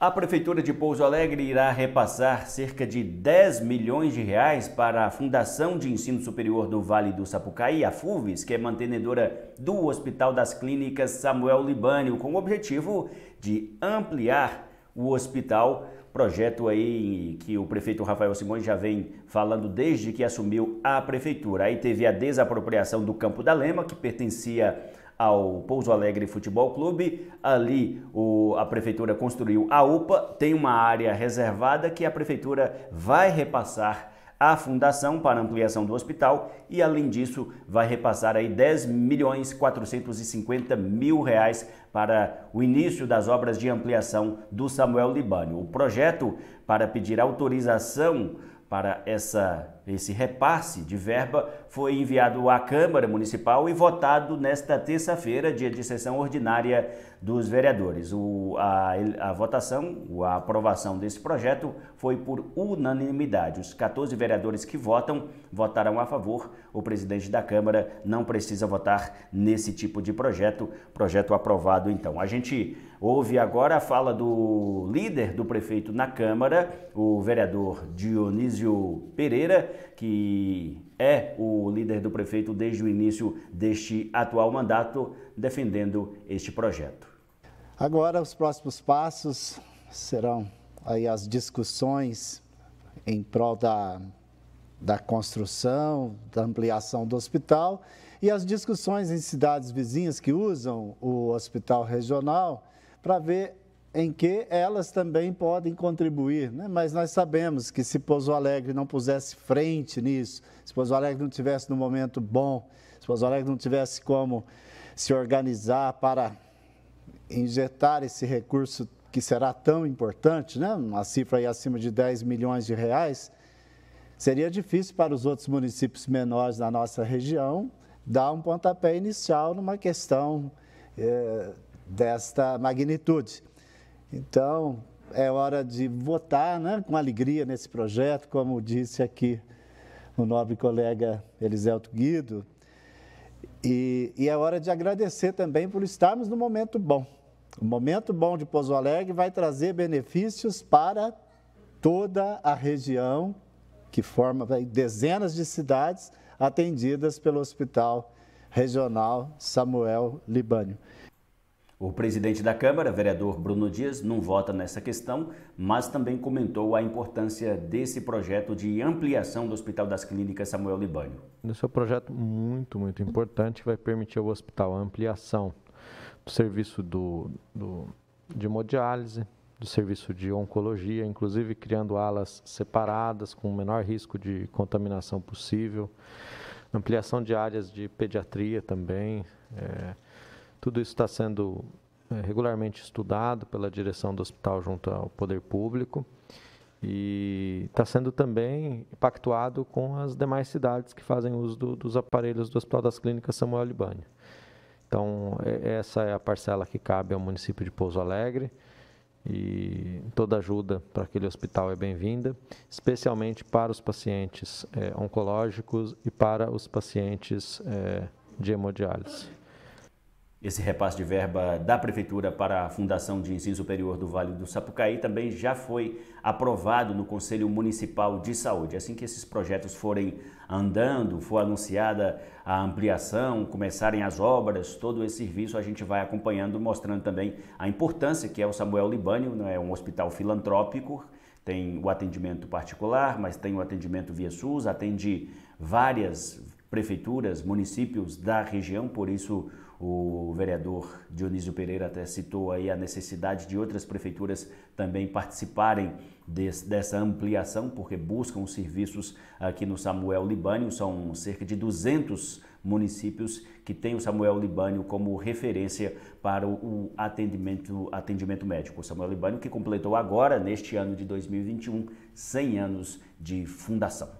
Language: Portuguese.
A Prefeitura de Pouso Alegre irá repassar cerca de 10 milhões de reais para a Fundação de Ensino Superior do Vale do Sapucaí, a FUVES, que é mantenedora do Hospital das Clínicas Samuel Libânio, com o objetivo de ampliar o hospital. Projeto aí que o prefeito Rafael Simões já vem falando desde que assumiu a prefeitura. Aí teve a desapropriação do Campo da Lema, que pertencia ao Pouso Alegre Futebol Clube. Ali o, a prefeitura construiu a UPA, tem uma área reservada que a prefeitura vai repassar à fundação para ampliação do hospital e além disso vai repassar aí 10 milhões 450 mil reais para o início das obras de ampliação do Samuel Libânio. O projeto para pedir autorização para essa, esse repasse de verba foi enviado à Câmara Municipal e votado nesta terça-feira, dia de sessão ordinária dos vereadores. O, a, a votação, a aprovação desse projeto foi por unanimidade. Os 14 vereadores que votam votaram a favor. O presidente da Câmara não precisa votar nesse tipo de projeto. Projeto aprovado, então. A gente Houve agora a fala do líder do prefeito na Câmara, o vereador Dionísio Pereira, que é o líder do prefeito desde o início deste atual mandato, defendendo este projeto. Agora, os próximos passos serão aí as discussões em prol da, da construção, da ampliação do hospital e as discussões em cidades vizinhas que usam o hospital regional para ver em que elas também podem contribuir. Né? Mas nós sabemos que se Pouso Alegre não pusesse frente nisso, se Pouso Alegre não tivesse no momento bom, se Pouso Alegre não tivesse como se organizar para injetar esse recurso que será tão importante, né? uma cifra aí acima de 10 milhões de reais, seria difícil para os outros municípios menores da nossa região dar um pontapé inicial numa questão... Eh, desta magnitude. Então, é hora de votar né, com alegria nesse projeto, como disse aqui o nobre colega Eliselto Guido. E, e é hora de agradecer também por estarmos no momento bom. O momento bom de Pouso Alegre vai trazer benefícios para toda a região, que forma dezenas de cidades atendidas pelo Hospital Regional Samuel Libânio. O presidente da Câmara, vereador Bruno Dias, não vota nessa questão, mas também comentou a importância desse projeto de ampliação do Hospital das Clínicas Samuel Libânio. Esse é um projeto muito, muito importante, vai permitir ao hospital a ampliação do serviço do, do, de hemodiálise, do serviço de oncologia, inclusive criando alas separadas com o menor risco de contaminação possível, ampliação de áreas de pediatria também. É, tudo isso está sendo é, regularmente estudado pela direção do hospital junto ao poder público e está sendo também pactuado com as demais cidades que fazem uso do, dos aparelhos do Hospital das Clínicas Samuel Libânio. Então, é, essa é a parcela que cabe ao município de Pouso Alegre e toda ajuda para aquele hospital é bem-vinda, especialmente para os pacientes é, oncológicos e para os pacientes é, de hemodiálise. Esse repasse de verba da Prefeitura para a Fundação de Ensino Superior do Vale do Sapucaí também já foi aprovado no Conselho Municipal de Saúde. Assim que esses projetos forem andando, for anunciada a ampliação, começarem as obras, todo esse serviço a gente vai acompanhando, mostrando também a importância que é o Samuel Libânio, né? é um hospital filantrópico, tem o atendimento particular, mas tem o atendimento via SUS, atende várias prefeituras, municípios da região, por isso o vereador Dionísio Pereira até citou aí a necessidade de outras prefeituras também participarem desse, dessa ampliação, porque buscam os serviços aqui no Samuel Libânio. São cerca de 200 municípios que têm o Samuel Libânio como referência para o atendimento, atendimento médico. O Samuel Libânio que completou agora, neste ano de 2021, 100 anos de fundação.